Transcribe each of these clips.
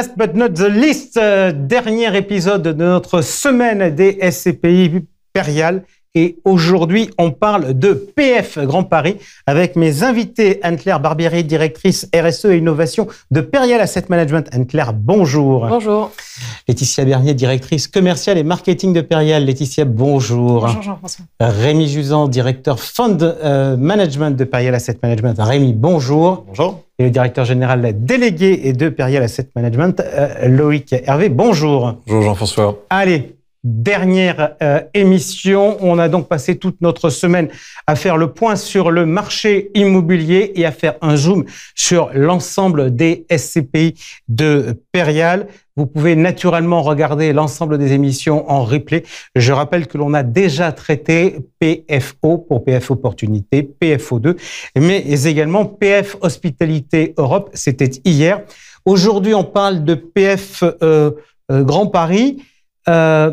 last but not the least, euh, dernier épisode de notre semaine des SCPI périales. Et aujourd'hui, on parle de PF Grand Paris avec mes invités Anne-Claire Barbieri, directrice RSE et innovation de Perial Asset Management. Anne-Claire, bonjour. Bonjour. Laetitia Bernier, directrice commerciale et marketing de Perial. Laetitia, bonjour. Bonjour Jean-François. Rémi Jusan, directeur Fund euh, Management de Perial Asset Management. Rémi, bonjour. Bonjour. Et le directeur général délégué de Perial Asset Management, euh, Loïc Hervé, bonjour. Bonjour Jean-François. Allez, dernière euh, émission. On a donc passé toute notre semaine à faire le point sur le marché immobilier et à faire un zoom sur l'ensemble des SCPI de Périal. Vous pouvez naturellement regarder l'ensemble des émissions en replay. Je rappelle que l'on a déjà traité PFO pour PF Opportunité, PFO2, mais également PF Hospitalité Europe. C'était hier. Aujourd'hui, on parle de PF euh, euh, Grand Paris. Euh,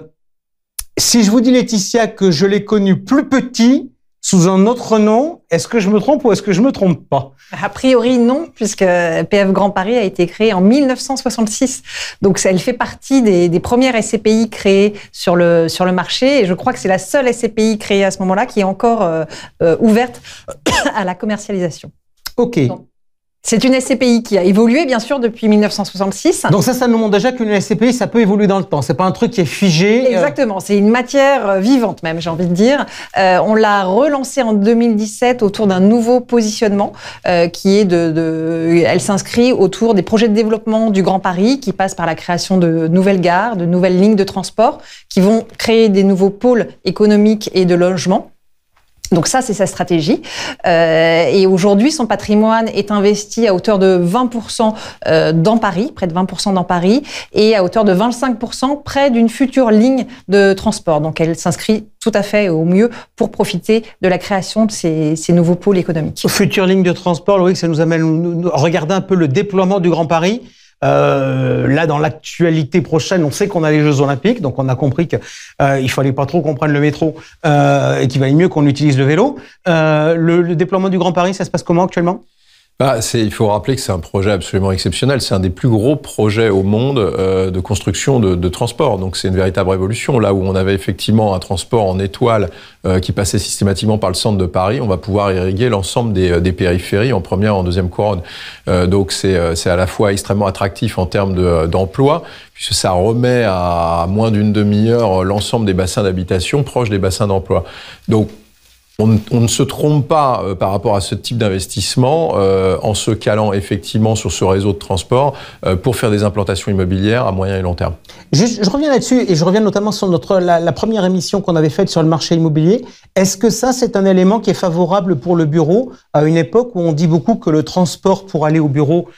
si je vous dis Laetitia que je l'ai connu plus petit, sous un autre nom, est-ce que je me trompe ou est-ce que je me trompe pas A priori non, puisque PF Grand Paris a été créé en 1966. Donc elle fait partie des, premières SCPI créées sur le, sur le marché. Et je crois que c'est la seule SCPI créée à ce moment-là qui est encore euh, euh, ouverte à la commercialisation. OK. C'est une SCPI qui a évolué, bien sûr, depuis 1966. Donc ça, ça nous montre déjà qu'une SCPI, ça peut évoluer dans le temps. C'est pas un truc qui est figé. Euh. Exactement. C'est une matière euh, vivante, même, j'ai envie de dire. Euh, on l'a relancée en 2017 autour d'un nouveau positionnement qui est de, de... elle s'inscrit autour des projets de développement du Grand Paris qui passent par la création de nouvelles gares, de nouvelles lignes de transport qui vont créer des nouveaux pôles économiques et de logement donc ça, c'est sa stratégie. Euh, et aujourd'hui, son patrimoine est investi à hauteur de 20% euh, dans Paris, près de 20% dans Paris, et à hauteur de 25% près d'une future ligne de transport. Donc elle s'inscrit tout à fait au mieux pour profiter de la création de ces, ces nouveaux pôles économiques. Future ligne de transport, Loïc, ça nous amène, à regarder un peu le déploiement du Grand Paris. Euh, là, dans l'actualité prochaine, on sait qu'on a les Jeux Olympiques, donc on a compris qu'il euh, il fallait pas trop qu'on prenne le métro euh, et qu'il valait mieux qu'on utilise le vélo. Euh, le, le, déploiement du Grand Paris, ça se passe comment actuellement bah, Il faut rappeler que c'est un projet absolument exceptionnel. C'est un des plus gros projets au monde euh, de construction de, transport. Donc c'est une véritable révolution. Là où on avait effectivement un transport en étoile euh, qui passait systématiquement par le centre de Paris, on va pouvoir irriguer l'ensemble des, euh, des, périphéries en première, en deuxième couronne. donc c'est à la fois extrêmement attractif en termes d'emploi, puisque ça remet à moins d'une demi-heure l'ensemble des bassins d'habitation proches des bassins d'emploi. Donc on, ne se trompe pas euh, par rapport à ce type d'investissement euh, en se calant effectivement sur ce réseau de transport euh, pour faire des implantations immobilières à moyen et long terme. je reviens là-dessus et je reviens notamment sur notre, la, première émission qu'on avait faite sur le marché immobilier. Est-ce que ça, c'est un élément qui est favorable pour le bureau à une époque où on dit beaucoup que le transport pour aller au bureau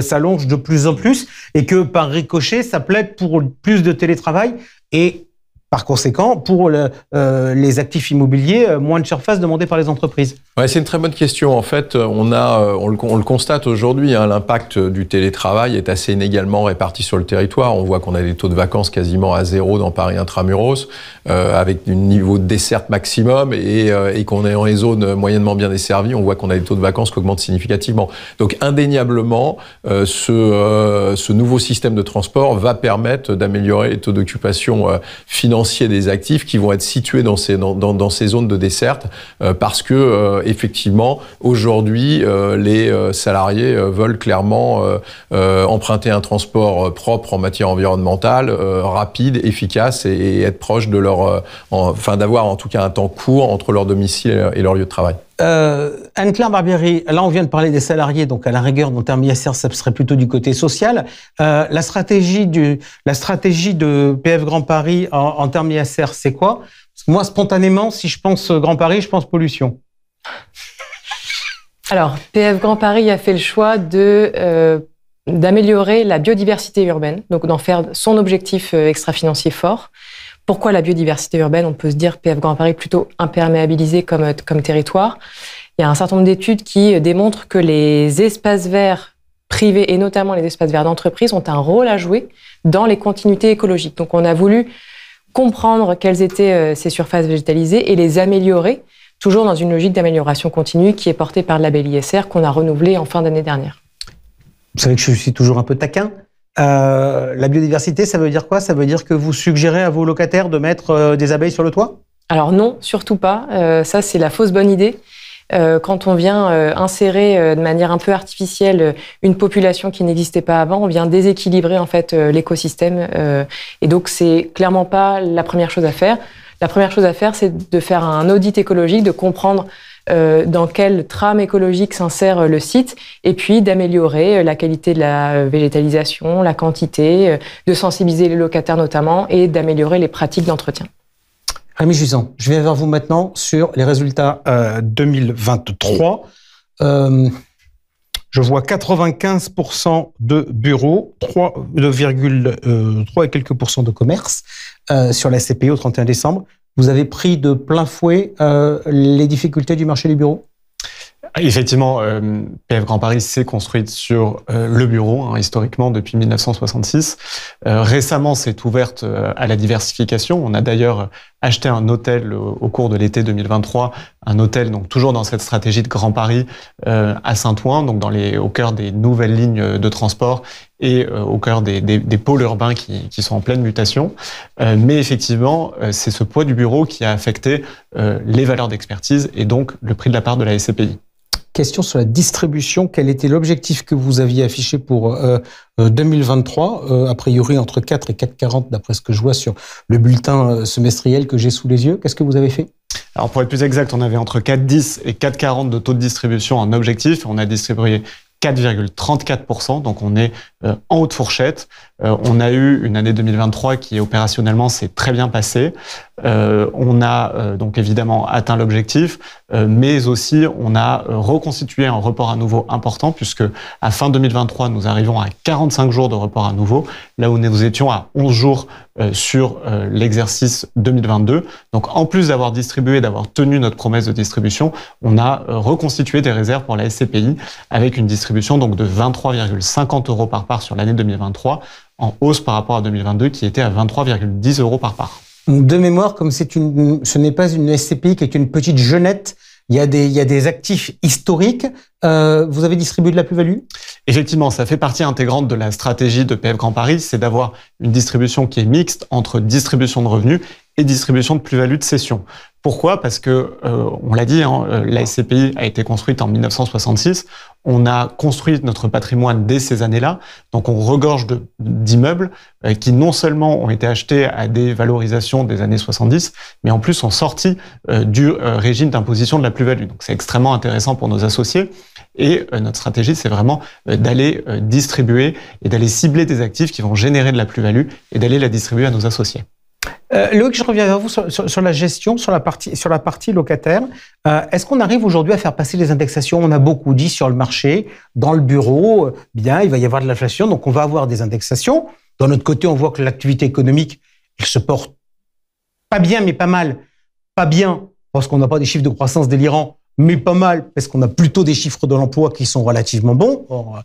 s'allonge de plus en plus et que par ricochet, ça plaide pour plus de télétravail et par conséquent, pour euh, les actifs immobiliers, euh, moins de surface demandée par les entreprises. c'est une très bonne question. En fait, euh, on, le, constate aujourd'hui, hein, l'impact du télétravail est assez inégalement réparti sur le territoire. On voit qu'on a des taux de vacances quasiment à zéro dans Paris intramuros, avec un niveau de desserte maximum, et, qu'on est en les zones moyennement bien desservies, on voit qu'on a des taux de vacances qui augmentent significativement. Donc indéniablement, ce, ce, nouveau système de transport va permettre d'améliorer les taux d'occupation financiers des actifs qui vont être situés dans ces, dans, ces zones de desserte euh, parce que, euh, effectivement, aujourd'hui, euh, les salariés veulent clairement emprunter un transport propre en matière environnementale, rapide, efficace et, être proche de leur. enfin, d'avoir en tout cas un temps court entre leur domicile et leur lieu de travail. Euh, Anne-Claire Barbieri, là on vient de parler des salariés, donc à la rigueur, en termes ISR, ça serait plutôt du côté social. Euh, la, stratégie de PF Grand Paris en, termes ISR, c'est quoi Moi, spontanément, si je pense euh, Grand Paris, je pense pollution. Alors, PF Grand Paris a fait le choix d'améliorer la biodiversité urbaine, donc d'en faire son objectif extra-financier fort pourquoi la biodiversité urbaine, on peut se dire PF Grand Paris plutôt imperméabilisé comme, euh, comme territoire. Il y a un certain nombre d'études qui démontrent que les espaces verts privés et notamment les espaces verts d'entreprise ont un rôle à jouer dans les continuités écologiques. Donc on a voulu comprendre quelles étaient euh, ces surfaces végétalisées et les améliorer, toujours dans une logique d'amélioration continue qui est portée par le qu'on a renouvelé en fin d'année dernière. Vous savez que je suis toujours un peu taquin, euh, la biodiversité, ça veut dire quoi Ça veut dire que vous suggérez à vos locataires de mettre euh, des abeilles sur le toit Alors non, surtout pas. Euh, ça, c'est la fausse bonne idée. quand on vient insérer de manière un peu artificielle une population qui n'existait pas avant, on vient déséquilibrer en fait l'écosystème. et donc, c'est clairement pas la première chose à faire. La première chose à faire, c'est de faire un audit écologique, de comprendre euh, dans quelle trame écologique s'insère euh, le site, et puis d'améliorer euh, la qualité de la végétalisation, la quantité, de sensibiliser les locataires notamment, et d'améliorer les pratiques d'entretien. Rémi Juzan, je viens vers vous maintenant sur les résultats 2023. je vois 95% de bureaux, 3,3 et quelques pourcents de commerce sur la CPI au 31 décembre. Vous avez pris de plein fouet euh, les difficultés du marché des bureaux. Ah, effectivement, euh, PF Grand Paris s'est construite sur euh, le bureau, hein, historiquement, depuis 1966. Euh, récemment, c'est ouverte à la diversification. On a d'ailleurs acheté un hôtel au cours de l'été 2023, un hôtel donc toujours dans cette stratégie de Grand Paris à Saint-Ouen, donc dans les, au cœur des nouvelles lignes de transport et au cœur des, pôles urbains qui, qui, sont en pleine mutation. mais effectivement, c'est ce poids du bureau qui a affecté les valeurs d'expertise et donc le prix de la part de la SCPI question sur la distribution. Quel était l'objectif que vous aviez affiché pour 2023 euh, euh, euh, A priori, entre 4 et 4,40, d'après ce que je vois sur le bulletin semestriel que j'ai sous les yeux. Qu'est-ce que vous avez fait alors pour être plus exact, on avait entre 4,10 et 4,40 de taux de distribution en objectif. On a distribué 4,34%, donc on est euh, en haute fourchette. Euh, on a eu une année 2023 qui opérationnellement s'est très bien passée. Euh, on a donc évidemment atteint l'objectif, mais aussi on a reconstitué un report à nouveau important puisque à fin 2023 nous arrivons à 45 jours de report à nouveau, là où nous étions à 11 jours sur l'exercice 2022. Donc en plus d'avoir distribué, d'avoir tenu notre promesse de distribution, on a reconstitué des réserves pour la SCPI avec une distribution donc de 23,50 euros par sur l'année 2023, en hausse par rapport à 2022 qui était à 23,10 euros par part. de mémoire, comme une, ce n'est pas une SCPI qui est une petite jeunette, il y a des, il y a des actifs historiques. Euh, vous avez distribué de la plus-value Effectivement, ça fait partie intégrante de la stratégie de PF Grand Paris, c'est d'avoir une distribution qui est mixte entre distribution de revenus et distribution de plus-value de cession. Pourquoi Parce que, euh, on l'a dit, hein, euh, la SCPI a été construite en 1966. On a construit notre patrimoine dès ces années-là. Donc, on regorge d'immeubles euh, qui non seulement ont été achetés à des valorisations des années 70, mais en plus sont sortis du régime d'imposition de la plus-value. Donc, c'est extrêmement intéressant pour nos associés. Et notre stratégie, c'est vraiment d'aller distribuer et d'aller cibler des actifs qui vont générer de la plus-value et d'aller la distribuer à nos associés. Euh, Loïc, je reviens vers vous sur, la gestion, sur la partie, sur la partie locataire. Euh, est-ce qu'on arrive aujourd'hui à faire passer les indexations On a beaucoup dit sur le marché, dans le bureau, euh, bien, il va y avoir de l'inflation, donc on va avoir des indexations. D'un autre côté, on voit que l'activité économique, elle se porte pas bien, mais pas mal. Pas bien, parce qu'on n'a pas des chiffres de croissance délirants, mais pas mal, parce qu'on a plutôt des chiffres de l'emploi qui sont relativement bons. Euh,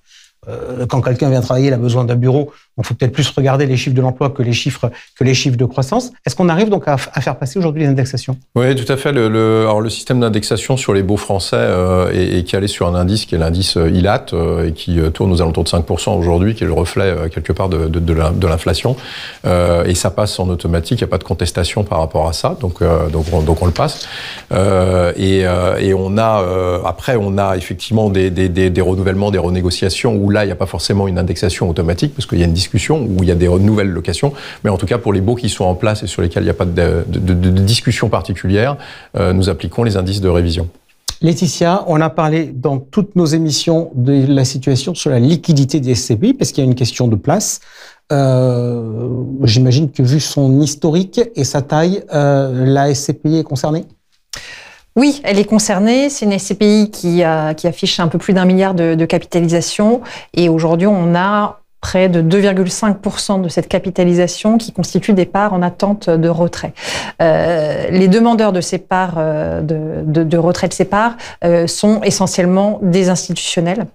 euh, quand quelqu'un vient travailler, il a besoin d'un bureau. On faut peut-être plus regarder les chiffres de l'emploi que les chiffres que les chiffres de croissance. Est-ce qu'on arrive donc à, faire passer aujourd'hui les indexations Oui, tout à fait. Le, alors, le système d'indexation sur les beaux français euh, est, calé sur un indice qui est l'indice euh, ILAT et qui tourne aux alentours de 5% aujourd'hui, qui est le reflet quelque part de, de, l'inflation. et ça passe en automatique. Il n'y a pas de contestation par rapport à ça. Donc, donc, on, donc on le passe. Et, et, on a après, on a effectivement des, des, des, des renouvellements, des renégociations où là, il n'y a pas forcément une indexation automatique, parce qu'il y a une discussion, où il y a des nouvelles locations, mais en tout cas, pour les baux qui sont en place et sur lesquels il n'y a pas de, discussion particulière, euh, nous appliquons les indices de révision. Laetitia, on a parlé dans toutes nos émissions de la situation sur la liquidité des SCPI, parce qu'il y a une question de place. Euh, j'imagine que vu son historique et sa taille, euh, la SCPI est concernée oui, elle est concernée. C'est une SCPI euh, qui, affiche un peu plus d'un milliard de, capitalisation. Et aujourd'hui, on a près de 2,5% de cette capitalisation qui constitue des parts en attente de retrait. Euh, les demandeurs de ces parts, euh, de, retrait de ces parts, sont essentiellement des institutionnels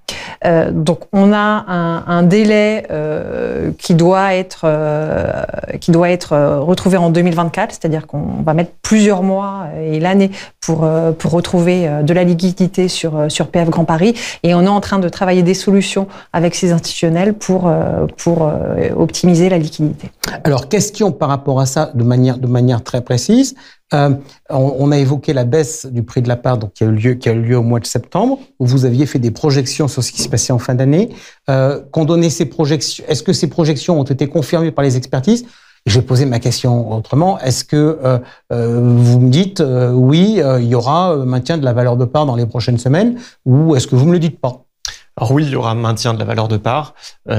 euh, donc on a un, un délai euh, qui doit être euh, qui doit être euh, retrouvé en 2024, c'est-à-dire qu'on va mettre plusieurs mois et l'année pour pour retrouver de la liquidité sur sur PF Grand Paris et on est en train de travailler des solutions avec ces institutionnels pour pour optimiser la liquidité. Alors question par rapport à ça de manière de manière très précise, euh, on, a évoqué la baisse du prix de la part donc, qui, a eu lieu, au mois de septembre, où vous aviez fait des projections sur ce qui se passait en fin d'année. Euh, ces projections Est-ce que ces projections ont été confirmées par les expertises J'ai posé ma question autrement. Est-ce que euh, vous me dites oui, il y aura maintien de la valeur de part dans les prochaines semaines, ou est-ce que vous me le dites pas alors oui, il y aura maintien de la valeur de part,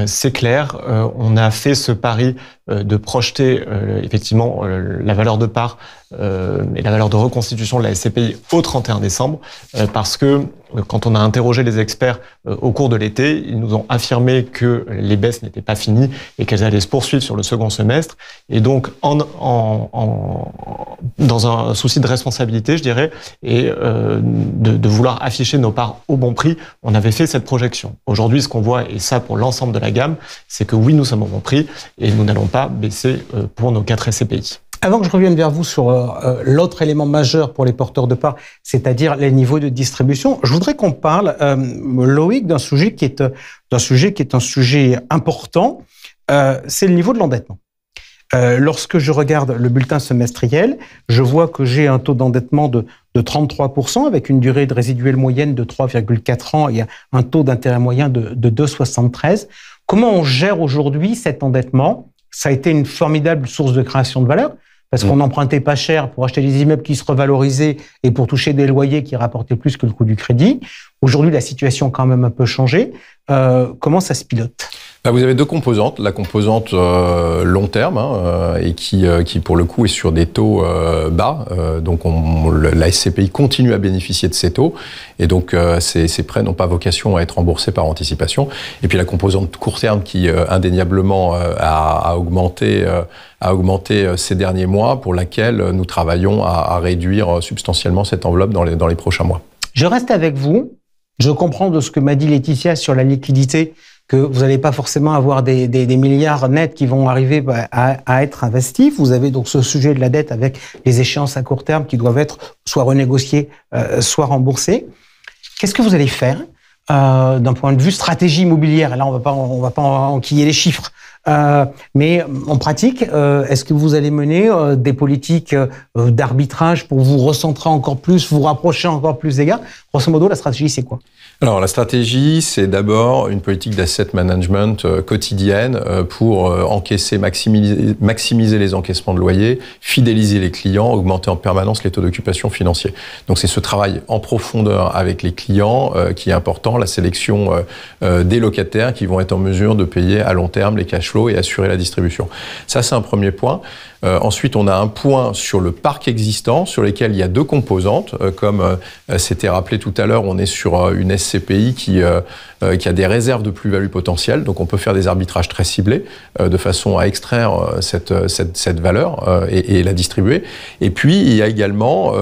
c'est clair. on a fait ce pari de projeter effectivement la valeur de part euh, et la valeur de reconstitution de la SCPI au 31 décembre, euh, parce que euh, quand on a interrogé les experts au cours de l'été, ils nous ont affirmé que les baisses n'étaient pas finies et qu'elles allaient se poursuivre sur le second semestre. Et donc, en, en, dans un souci de responsabilité, je dirais, et de, de, vouloir afficher nos parts au bon prix, on avait fait cette projection. Aujourd'hui, ce qu'on voit, et ça pour l'ensemble de la gamme, c'est que oui, nous sommes au bon prix et nous n'allons pas baisser pour nos quatre SCPI. Avant que je revienne vers vous sur euh, euh, l'autre élément majeur pour les porteurs de parts, c'est-à-dire les niveaux de distribution, je voudrais qu'on parle, euh, Loïc, d'un sujet qui est d'un sujet qui est un sujet important. c'est le niveau de l'endettement. lorsque je regarde le bulletin semestriel, je vois que j'ai un taux d'endettement de, de 33% avec une durée de résiduelle moyenne de 3,4 ans et un taux d'intérêt moyen de, de 2,73. Comment on gère aujourd'hui cet endettement Ça a été une formidable source de création de valeur, parce mm. qu'on n'empruntait pas cher pour acheter des immeubles qui se revalorisaient et pour toucher des loyers qui rapportaient plus que le coût du crédit. Aujourd'hui, la situation a quand même un peu changé. Euh, comment ça se pilote bah, vous avez deux composantes. La composante euh, long terme, hein, euh, et qui, euh, qui, pour le coup est sur des taux euh, bas. Euh, donc on, la SCPI continue à bénéficier de ces taux. Et donc ces, prêts n'ont pas vocation à être remboursés par anticipation. Et puis la composante court terme qui indéniablement a, a, augmenté. a augmenté ces derniers mois, pour laquelle nous travaillons à, à réduire substantiellement cette enveloppe dans les, dans les prochains mois. Je reste avec vous je comprends de ce que m'a dit Laetitia sur la liquidité que vous n'allez pas forcément avoir des, milliards nets qui vont arriver bah, à, être investis. Vous avez donc ce sujet de la dette avec les échéances à court terme qui doivent être soit renégociées, euh, soit remboursées. Qu'est-ce que vous allez faire euh, d'un point de vue stratégie immobilière Là, on ne va pas enquiller les chiffres, euh, mais en pratique, euh, est-ce que vous allez mener euh, des politiques d'arbitrage pour vous recentrer encore plus, vous rapprocher encore plus des gars Grosso modo, la stratégie, c'est quoi Alors, la stratégie, c'est d'abord une politique d'asset management quotidienne pour encaisser, maximiser, maximiser les encaissements de loyers, fidéliser les clients, augmenter en permanence les taux d'occupation financiers. Donc, c'est ce travail en profondeur avec les clients qui est important, la sélection des locataires qui vont être en mesure de payer à long terme les cash flows et assurer la distribution. Ça, c'est un premier point. Euh, ensuite, on a un point sur le parc existant, sur lequel il y a deux composantes. Euh, comme euh, c'était rappelé tout à l'heure, on est sur euh, une SCPI qui, qui a des réserves de plus-value potentielle, donc on peut faire des arbitrages très ciblés de façon à extraire cette, cette, cette valeur et, et, la distribuer. Et puis, il y a également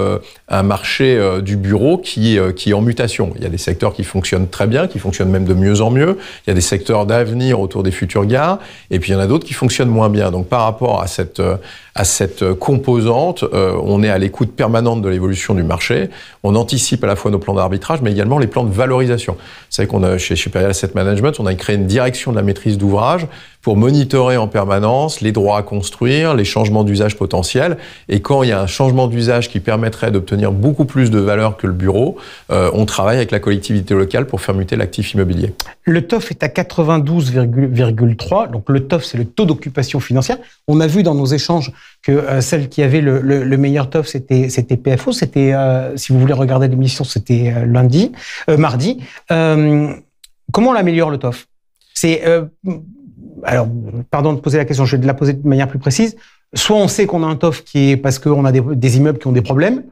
un marché euh, du bureau qui, euh, qui est en mutation. Il y a des secteurs qui fonctionnent très bien, qui fonctionnent même de mieux en mieux. Il y a des secteurs d'avenir autour des futurs gars. Et puis il y en a d'autres qui fonctionnent moins bien. Donc par rapport à cette, euh, à cette euh, composante, on est à l'écoute permanente de l'évolution du marché. On anticipe à la fois nos plans d'arbitrage, mais également les plans de valorisation. Vous savez qu'on a, chez Superior Asset Management, on a créé une direction de la maîtrise d'ouvrage pour monitorer en permanence les droits à construire, les changements d'usage potentiels. Et quand il y a un changement d'usage qui permettrait d'obtenir beaucoup plus de valeur que le bureau, euh, on travaille avec la collectivité locale pour faire muter l'actif immobilier. Le TOF est à 92,3. Donc le TOF, c'est le taux d'occupation financière. On a vu dans nos échanges que euh, celle qui avait le, meilleur TOF, c'était PFO. C'était, euh, si vous voulez regarder l'émission, c'était lundi, mardi. comment on améliore le TOF C'est alors, pardon de poser la question, je vais la poser de manière plus précise. Soit on sait qu'on a un TOF qui est parce qu'on a des, immeubles qui ont des problèmes,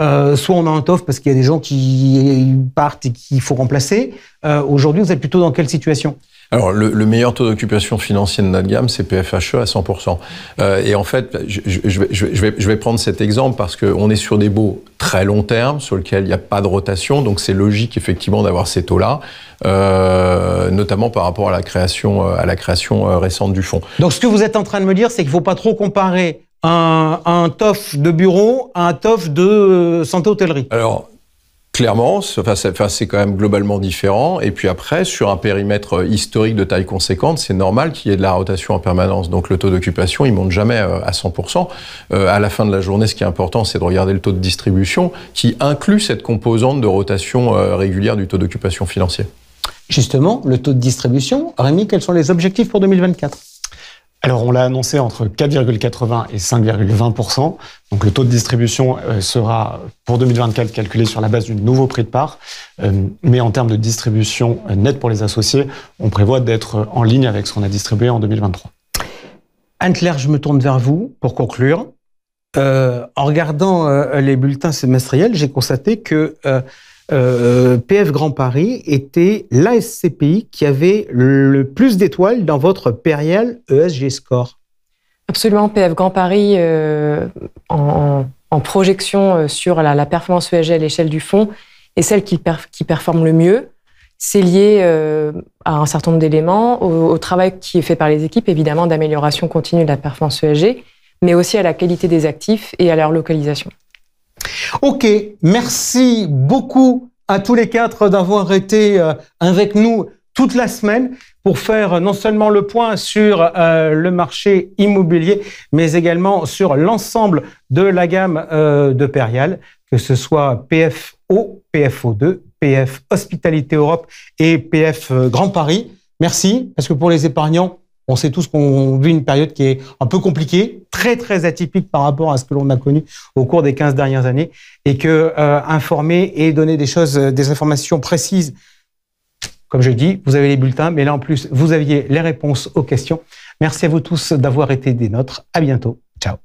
euh, soit on a un TOF parce qu'il y a des gens qui partent et qu'il faut remplacer. Euh, Aujourd'hui, vous êtes plutôt dans quelle situation alors, le, meilleur taux d'occupation financière de notre gamme, c'est PFHE à 100%. Euh, et en fait, je, je, vais, je, vais, je, vais, prendre cet exemple parce qu'on est sur des baux très long terme, sur lesquels il n'y a pas de rotation, donc c'est logique effectivement d'avoir ces taux-là, euh, notamment par rapport à la création, euh, à la création euh, récente du fonds. Donc, ce que vous êtes en train de me dire, c'est qu'il ne faut pas trop comparer un, TOF de bureau à un TOF de santé hôtellerie Alors, Clairement, c'est quand même globalement différent. Et puis après, sur un périmètre euh, historique de taille conséquente, c'est normal qu'il y ait de la rotation en permanence. Donc le taux d'occupation, il monte jamais euh, à 100%. Euh, à la fin de la journée, ce qui est important, c'est de regarder le taux de distribution qui inclut cette composante de rotation régulière du taux d'occupation financier. Justement, le taux de distribution, Rémi, quels sont les objectifs pour 2024 alors on l'a annoncé entre 4,80 et 5,20 Donc le taux de distribution euh, sera pour 2024 calculé sur la base du nouveau prix de part. Euh, mais en termes de distribution euh, nette pour les associés, on prévoit d'être en ligne avec ce qu'on a distribué en 2023. Antler, je me tourne vers vous pour conclure. en regardant les bulletins semestriels, j'ai constaté que euh, PF Grand Paris était l'ASCPI qui avait le plus d'étoiles dans votre périel ESG Score. Absolument, PF Grand Paris euh, en, projection euh, sur la, performance ESG à l'échelle du fonds est celle qui, performe le mieux. C'est lié à un certain nombre d'éléments, au, au, travail qui est fait par les équipes, évidemment, d'amélioration continue de la performance ESG, mais aussi à la qualité des actifs et à leur localisation. Ok, merci beaucoup à tous les quatre d'avoir été euh, avec nous toute la semaine pour faire non seulement le point sur euh, le marché immobilier, mais également sur l'ensemble de la gamme euh, de Perial, que ce soit PFO, PFO2, PF Hospitalité Europe et PF Grand Paris. Merci, parce que pour les épargnants, on sait tous qu'on vit une période qui est un peu compliquée, très très atypique par rapport à ce que l'on a connu au cours des 15 dernières années, et que euh, informer et donner des choses, euh, des informations précises, comme je dis, vous avez les bulletins, mais là en plus, vous aviez les réponses aux questions. Merci à vous tous d'avoir été des nôtres. À bientôt. Ciao.